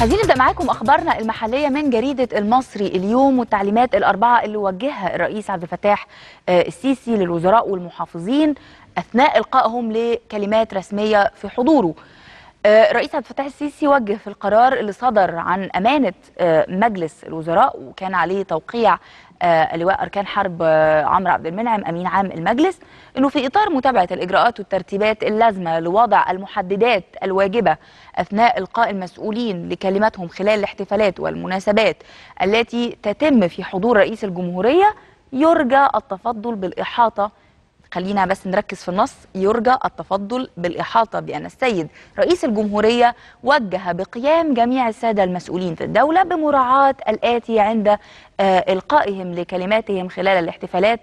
عايزين نبدا معاكم اخبارنا المحليه من جريده المصري اليوم والتعليمات الاربعه اللي وجهها الرئيس عبد الفتاح آه، السيسي للوزراء والمحافظين اثناء القائهم لكلمات رسميه في حضوره. آه، رئيس عبد الفتاح السيسي وجه في القرار اللي صدر عن امانه آه، مجلس الوزراء وكان عليه توقيع آه، لواء اركان حرب آه، عمرو عبد المنعم امين عام المجلس انه في اطار متابعه الاجراءات والترتيبات اللازمه لوضع المحددات الواجبه اثناء القاء المسؤولين لكلماتهم خلال الاحتفالات والمناسبات التي تتم في حضور رئيس الجمهوريه يرجى التفضل بالاحاطه خلينا بس نركز في النص يرجى التفضل بالإحاطة بأن السيد رئيس الجمهورية وجه بقيام جميع السادة المسؤولين في الدولة بمراعاة الآتي عند آه، إلقائهم لكلماتهم خلال الاحتفالات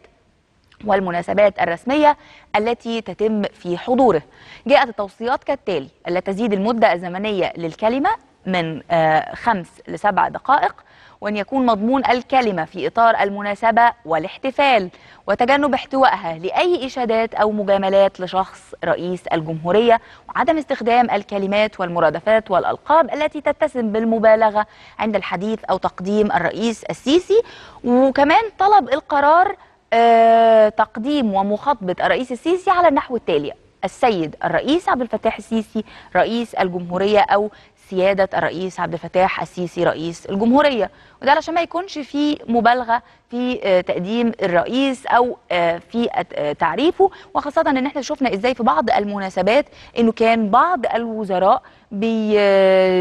والمناسبات الرسمية التي تتم في حضوره جاءت التوصيات كالتالي ألا تزيد المدة الزمنية للكلمة من آه، خمس لسبع دقائق وأن يكون مضمون الكلمة في إطار المناسبة والاحتفال وتجنب احتوائها لأي إشادات أو مجاملات لشخص رئيس الجمهورية وعدم استخدام الكلمات والمرادفات والألقاب التي تتسم بالمبالغة عند الحديث أو تقديم الرئيس السيسي وكمان طلب القرار آه، تقديم ومخاطبة الرئيس السيسي على النحو التالي السيد الرئيس عبد الفتاح السيسي رئيس الجمهورية أو سياده الرئيس عبد الفتاح السيسي رئيس الجمهوريه وده علشان ما يكونش في مبالغه في آه، تقديم الرئيس او آه، في آه، تعريفه وخاصه ان احنا شفنا ازاي في بعض المناسبات انه كان بعض الوزراء بي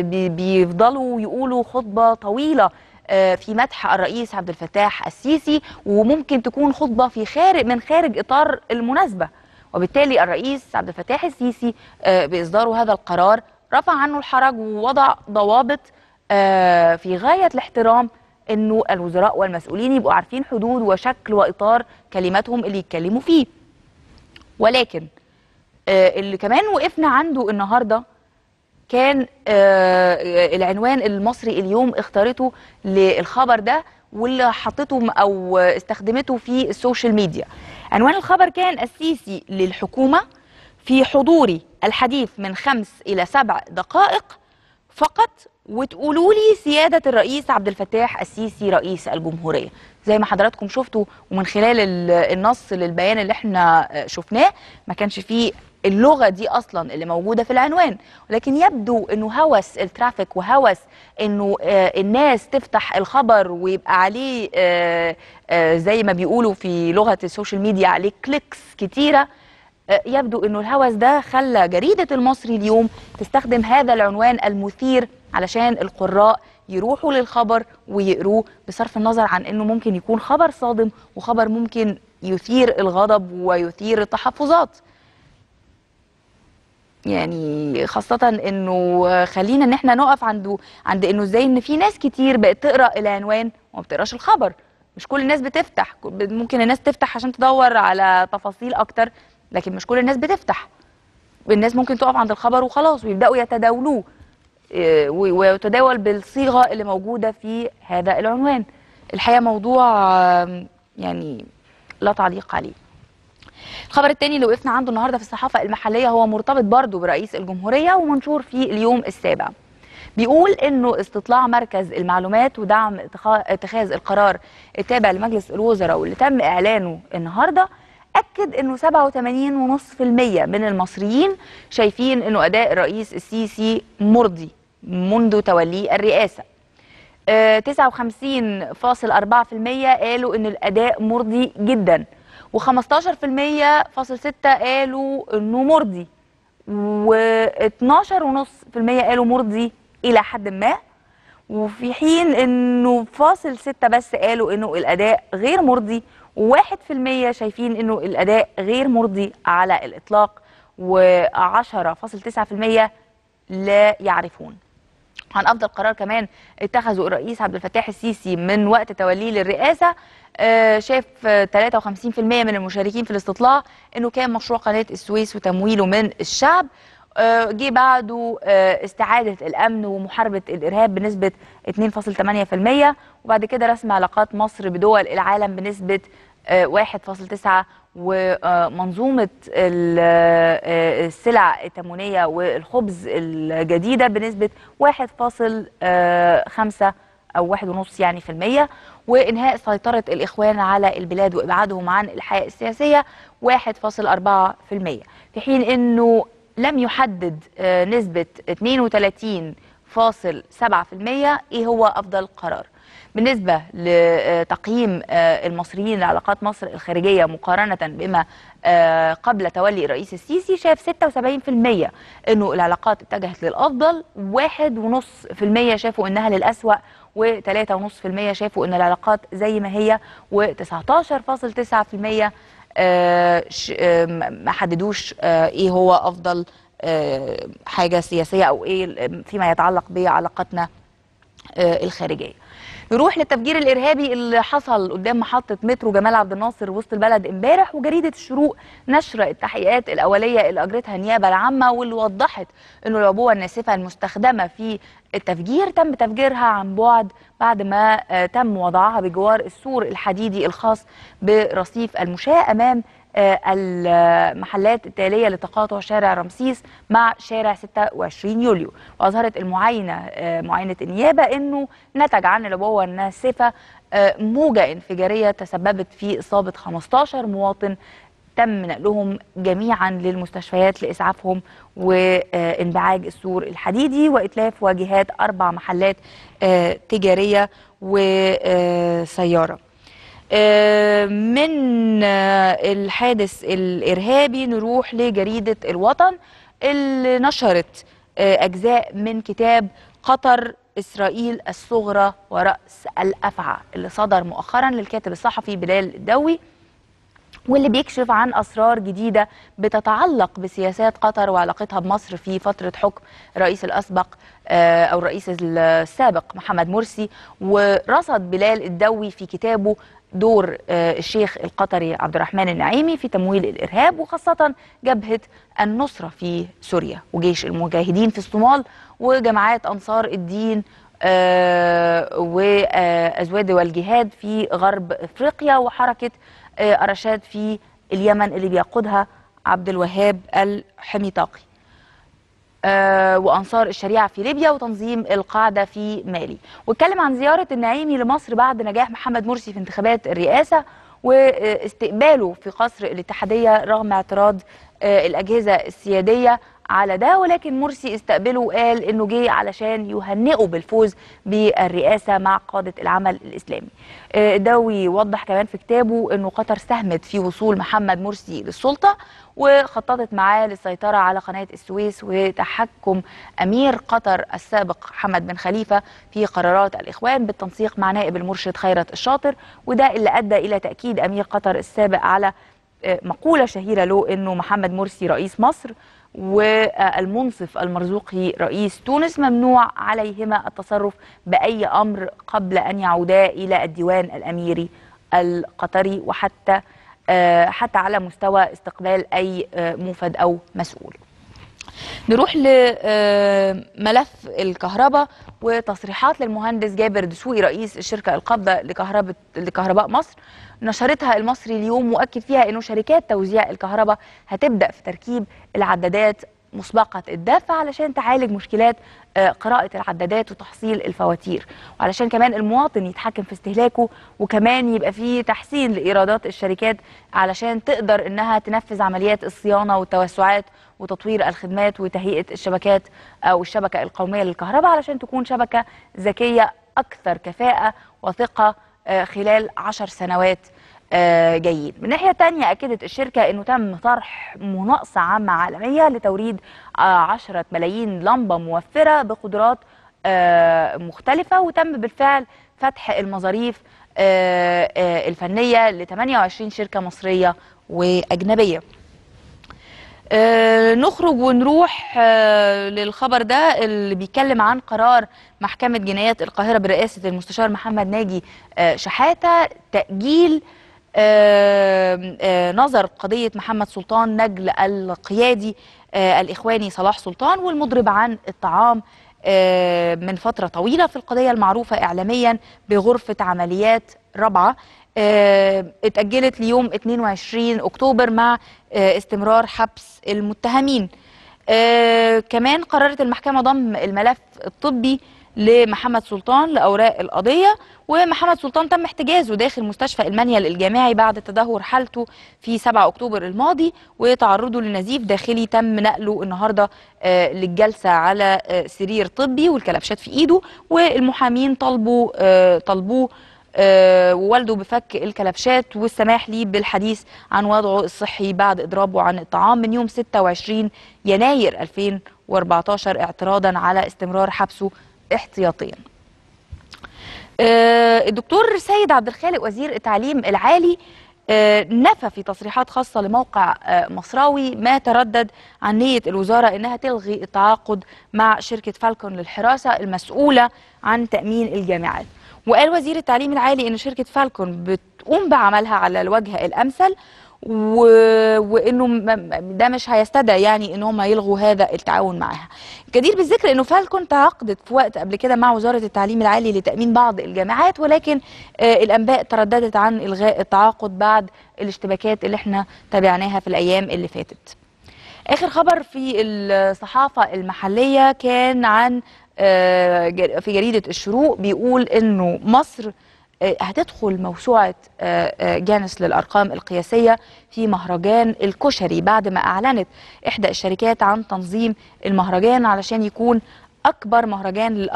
بي بيفضلوا يقولوا خطبه طويله في مدح الرئيس عبد الفتاح السيسي وممكن تكون خطبه في خارج من خارج اطار المناسبه وبالتالي الرئيس عبد الفتاح السيسي باصداره هذا القرار رفع عنه الحرج ووضع ضوابط آه، في غاية الاحترام انه الوزراء والمسؤولين يبقوا عارفين حدود وشكل واطار كلماتهم اللي يتكلموا فيه ولكن آه، اللي كمان وقفنا عنده النهارده كان آه، العنوان المصري اليوم اختارته للخبر ده واللي حطته او استخدمته في السوشيال ميديا عنوان الخبر كان السيسي للحكومه في حضوري الحديث من خمس إلى سبع دقائق فقط وتقولوا لي سيادة الرئيس عبد الفتاح السيسي رئيس الجمهورية زي ما حضراتكم شفتوا ومن خلال النص للبيان اللي احنا آه، شفناه ما كانش فيه اللغة دي أصلا اللي موجودة في العنوان ولكن يبدو أنه هوس الترافيك وهوس أنه آه، الناس تفتح الخبر ويبقى عليه آه، زي ما بيقولوا في لغة السوشيال ميديا عليه كليكس كتيرة يبدو أنه الهوس ده خلى جريدة المصري اليوم تستخدم هذا العنوان المثير علشان القراء يروحوا للخبر ويقروه بصرف النظر عن أنه ممكن يكون خبر صادم وخبر ممكن يثير الغضب ويثير التحفظات يعني خاصة انه خلينا ان احنا نقف عنده عند انه ازاي ان في ناس كتير بقت تقرا العنوان وما بتقراش الخبر مش كل الناس بتفتح ممكن الناس تفتح عشان تدور على تفاصيل اكتر لكن مش كل الناس بتفتح الناس ممكن تقف عند الخبر وخلاص ويبداوا يتداولوه آه، ويتداول بالصيغه اللي موجوده في هذا العنوان الحقيقه موضوع يعني لا تعليق عليه الخبر الثاني اللي وقفنا عنده النهارده في الصحافه المحليه هو مرتبط برضه برئيس الجمهوريه ومنشور في اليوم السابع بيقول انه استطلاع مركز المعلومات ودعم اتخاذ القرار التابع لمجلس الوزراء واللي تم اعلانه النهارده أكد أنه 87.5% من المصريين شايفين أنه أداء الرئيس السيسي مرضي منذ توليه الرئاسة 59.4% آه، قالوا أن الأداء مرضي جدا و15.6% قالوا أنه مرضي و12.5% قالوا مرضي إلى حد ما وفي حين انه فاصل ستة بس قالوا انه الاداء غير مرضي 1% شايفين انه الاداء غير مرضي على الاطلاق و10.9% لا يعرفون عن افضل قرار كمان اتخذه الرئيس عبد الفتاح السيسي من وقت توليه للرئاسه آه، شاف 53% من المشاركين في الاستطلاع انه كان مشروع قناه السويس وتمويله من الشعب آه، جه بعده آه، استعاده الامن ومحاربه الارهاب بنسبه 2.8% وبعد كده رسم علاقات مصر بدول العالم بنسبه 1.9 آه، ومنظومه السلع التموينيه والخبز الجديده بنسبه 1.5 او واحد ونص يعني في المية وانهاء سيطرة الاخوان على البلاد وابعادهم عن الحياة السياسية واحد فاصل اربعة في المية في حين انه لم يحدد آه، نسبة 32.7% ايه هو افضل قرار بالنسبة لتقييم آه، آه، المصريين لعلاقات مصر الخارجية مقارنة بما قبل تولي الرئيس السيسي شاف 76% انه العلاقات اتجهت للافضل 1.5% شافوا انها للأسوأ و3.5% شافوا ان العلاقات زي ما هي و19.9% آه، آه، ما حددوش آه، ايه هو افضل حاجه سياسيه او ايه فيما يتعلق بعلاقتنا الخارجيه نروح للتفجير الارهابي اللي حصل قدام محطه مترو جمال عبد الناصر وسط البلد امبارح وجريده الشروق نشر التحقيقات الاوليه اللي اجرتها النيابه العامه واللي وضحت انه العبوه الناسفه المستخدمه في التفجير تم تفجيرها عن بعد بعد ما آه، تم وضعها بجوار السور الحديدي الخاص برصيف المشاة امام آه، المحلات التالية لتقاطع شارع رمسيس مع شارع 26 يوليو وأظهرت المعاينة آه، معاينة النيابة أنه نتج عن العبوة الناسفة آه، موجة انفجارية تسببت في إصابة 15 مواطن تم نقلهم جميعا للمستشفيات لإسعافهم وانبعاج السور الحديدي وإتلاف واجهات أربع محلات تجارية وسيارة آه، من آه، الحادث الإرهابي نروح لجريدة الوطن اللي نشرت آه، أجزاء من كتاب قطر إسرائيل الصغرى ورأس الأفعى اللي صدر مؤخرا للكاتب الصحفي بلال الدوي واللي بيكشف عن أسرار جديدة بتتعلق بسياسات قطر وعلاقتها بمصر في فترة حكم الرئيس الأسبق أو الرئيس السابق محمد مرسي ورصد بلال الدوي في كتابه دور آه، الشيخ القطري عبد الرحمن النعيمي في تمويل الإرهاب وخاصة جبهة النصرة في سوريا وجيش المجاهدين في الصومال وجماعات أنصار الدين آه، وأزواد والجهاد في غرب إفريقيا وحركة آه، أرشاد في اليمن اللي بيقودها عبد الوهاب الحميطاقي آه، وانصار الشريعه في ليبيا وتنظيم القاعده في مالي واتكلم عن زياره النعيمي لمصر بعد نجاح محمد مرسي في انتخابات الرئاسه واستقباله في قصر الاتحاديه رغم اعتراض آه، الاجهزه السياديه على ده ولكن مرسي استقبله وقال انه جه علشان يهنئه بالفوز بالرئاسه مع قاده العمل الاسلامي. ده آه، وضح كمان في كتابه انه قطر ساهمت في وصول محمد مرسي للسلطه وخططت معاه للسيطره على قناه السويس وتحكم امير قطر السابق حمد بن خليفه في قرارات الاخوان بالتنسيق مع نائب المرشد خيرت الشاطر وده اللي ادى الى تاكيد امير قطر السابق على آه، مقولة شهيرة له أنه محمد مرسي رئيس مصر والمنصف المرزوقي رئيس تونس ممنوع عليهما التصرف بأي أمر قبل أن يعودا إلى الديوان الأميري القطري وحتى آه، حتى على مستوى استقبال أي آه، موفد أو مسؤول نروح لملف آه، الكهرباء وتصريحات للمهندس جابر دسوقي رئيس الشركه القابضه لكهرباء لكهرباء مصر نشرتها المصري اليوم مؤكد فيها انه شركات توزيع الكهرباء هتبدا في تركيب العدادات مسبقة الدفع علشان تعالج مشكلات آه، قراءة العدادات وتحصيل الفواتير وعلشان كمان المواطن يتحكم في استهلاكه وكمان يبقى فيه تحسين لإيرادات الشركات علشان تقدر إنها تنفذ عمليات الصيانة والتوسعات وتطوير الخدمات وتهيئة الشبكات أو آه، الشبكة القومية للكهرباء علشان تكون شبكة ذكية أكثر كفاءة وثقة آه، خلال عشر سنوات آه، جيد من ناحية تانية أكدت الشركة أنه تم طرح مناقصة عامة عالمية لتوريد 10 آه، ملايين لمبة موفرة بقدرات آه، مختلفة وتم بالفعل فتح المظاريف الفنية ل 28 شركة مصرية وأجنبية نخرج ونروح للخبر ده اللي بيتكلم عن قرار محكمة جنايات القاهرة برئاسة المستشار محمد ناجي شحاتة تأجيل نظر قضية محمد سلطان نجل القيادي الإخواني صلاح سلطان والمضرب عن الطعام من فترة طويلة في القضية المعروفة إعلاميا بغرفة عمليات رابعة اتأجلت ليوم 22 أكتوبر مع استمرار حبس المتهمين كمان قررت المحكمة ضم الملف الطبي لمحمد سلطان لأوراق القضية ومحمد سلطان تم احتجازه داخل مستشفى المانيا الجامعي بعد تدهور حالته في 7 أكتوبر الماضي وتعرضه لنزيف داخلي تم نقله النهاردة آه، للجلسة على آه، سرير طبي والكلبشات في إيده والمحامين طلبوا آه، طلبوه ووالده بفك الكلبشات والسماح ليه بالحديث عن وضعه الصحي بعد إضرابه عن الطعام من يوم 26 يناير 2014 اعتراضا على استمرار حبسه احتياطيا آه، الدكتور سيد عبد الخالق وزير التعليم العالي آه، نفى في تصريحات خاصة لموقع آه، مصراوي ما تردد عن نية الوزارة أنها تلغي التعاقد مع شركة فالكون للحراسة المسؤولة عن تأمين الجامعات وقال وزير التعليم العالي أن شركة فالكون بتقوم بعملها على الوجه الأمثل و... وانه ده مش هيستدعي يعني ان هم يلغوا هذا التعاون معاها. كدير بالذكر انه فالكون تعاقدت في وقت قبل كده مع وزاره التعليم العالي لتامين بعض الجامعات ولكن آه الانباء ترددت عن الغاء التعاقد بعد الاشتباكات اللي احنا تابعناها في الايام اللي فاتت. اخر خبر في الصحافه المحليه كان عن آه في جريده الشروق بيقول انه مصر آه، هتدخل موسوعة آه، آه، جانس للأرقام القياسية في مهرجان الكشري بعد ما أعلنت إحدى الشركات عن تنظيم المهرجان علشان يكون أكبر مهرجان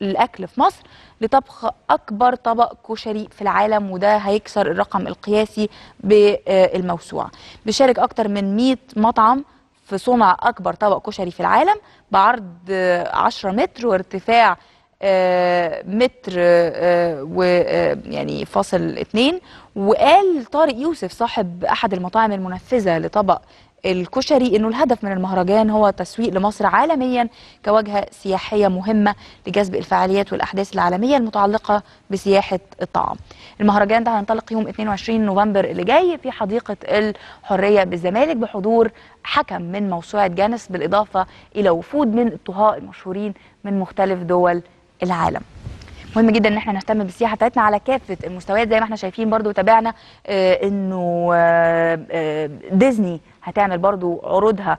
للأكل في مصر لطبخ أكبر طبق كشري في العالم وده هيكسر الرقم القياسي بالموسوعة بيشارك أكتر من 100 مطعم في صنع أكبر طبق كشري في العالم بعرض 10 متر وارتفاع آه، متر آه، و آه، يعني فاصل اتنين وقال طارق يوسف صاحب احد المطاعم المنفذه لطبق الكشري انه الهدف من المهرجان هو تسويق لمصر عالميا كواجهه سياحيه مهمه لجذب الفعاليات والاحداث العالميه المتعلقه بسياحه الطعام. المهرجان ده هينطلق يوم 22 نوفمبر اللي جاي في حديقه الحريه بالزمالك بحضور حكم من موسوعه جانس بالاضافه الى وفود من الطهاء المشهورين من مختلف دول العالم مهم جدا ان احنا نهتم بالسياحه بتاعتنا على كافه المستويات زي ما احنا شايفين برضو تابعنا آه، انه آه، آه، ديزني هتعمل برضو عروضها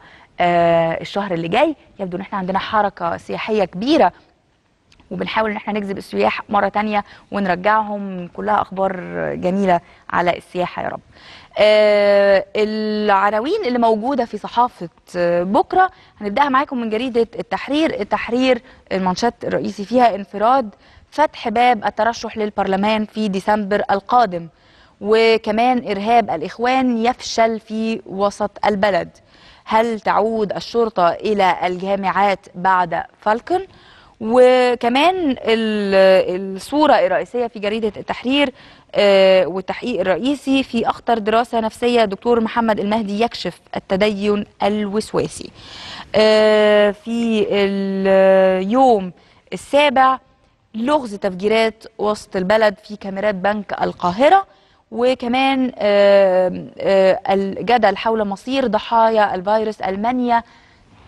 الشهر اللي جاي يبدو ان احنا عندنا حركه سياحيه كبيره وبنحاول ان احنا نجذب السياح مره ثانيه ونرجعهم كلها اخبار جميله على السياحه يا رب آه العناوين اللي موجوده في صحافه آه بكره هنبداها معاكم من جريده التحرير التحرير المنشط الرئيسي فيها انفراد فتح باب الترشح للبرلمان في ديسمبر القادم وكمان ارهاب الاخوان يفشل في وسط البلد هل تعود الشرطه الى الجامعات بعد فالكن وكمان الصورة الرئيسية في جريدة التحرير آه، والتحقيق الرئيسي في أخطر دراسة نفسية دكتور محمد المهدي يكشف التدين الوسواسي آه، في اليوم السابع لغز تفجيرات وسط البلد في كاميرات بنك القاهرة وكمان آه، الجدل حول مصير ضحايا الفيروس المانيا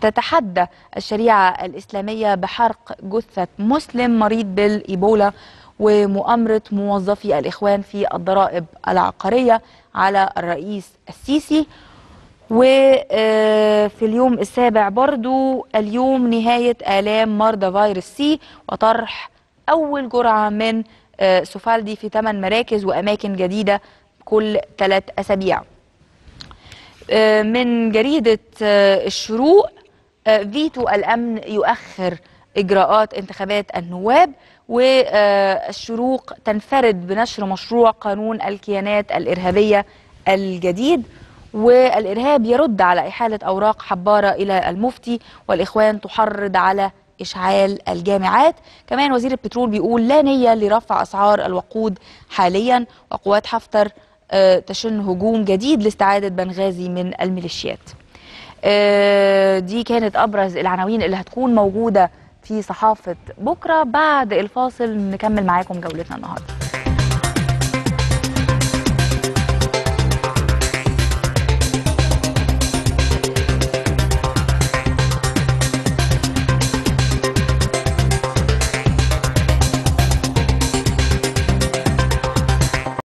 تتحدى الشريعة الإسلامية بحرق جثة مسلم مريض بالإيبولا ومؤامرة موظفي الإخوان في الضرائب العقارية على الرئيس السيسي وفي اليوم السابع برضو اليوم نهاية آلام مرضى فيروس سي وطرح أول جرعة من آه، سوفالدي في ثمان مراكز وأماكن جديدة كل ثلاث أسابيع آه، من جريدة آه، الشروق آه، فيتو الأمن يؤخر إجراءات انتخابات النواب والشروق تنفرد بنشر مشروع قانون الكيانات الإرهابية الجديد والإرهاب يرد على إحالة أوراق حبارة إلى المفتي والإخوان تحرض على إشعال الجامعات كمان وزير البترول بيقول لا نية لرفع أسعار الوقود حاليا وقوات حفتر آه، تشن هجوم جديد لاستعادة بنغازي من الميليشيات آه، دي كانت أبرز العناوين اللي هتكون موجودة في صحافة بكرة بعد الفاصل نكمل معاكم جولتنا النهاردة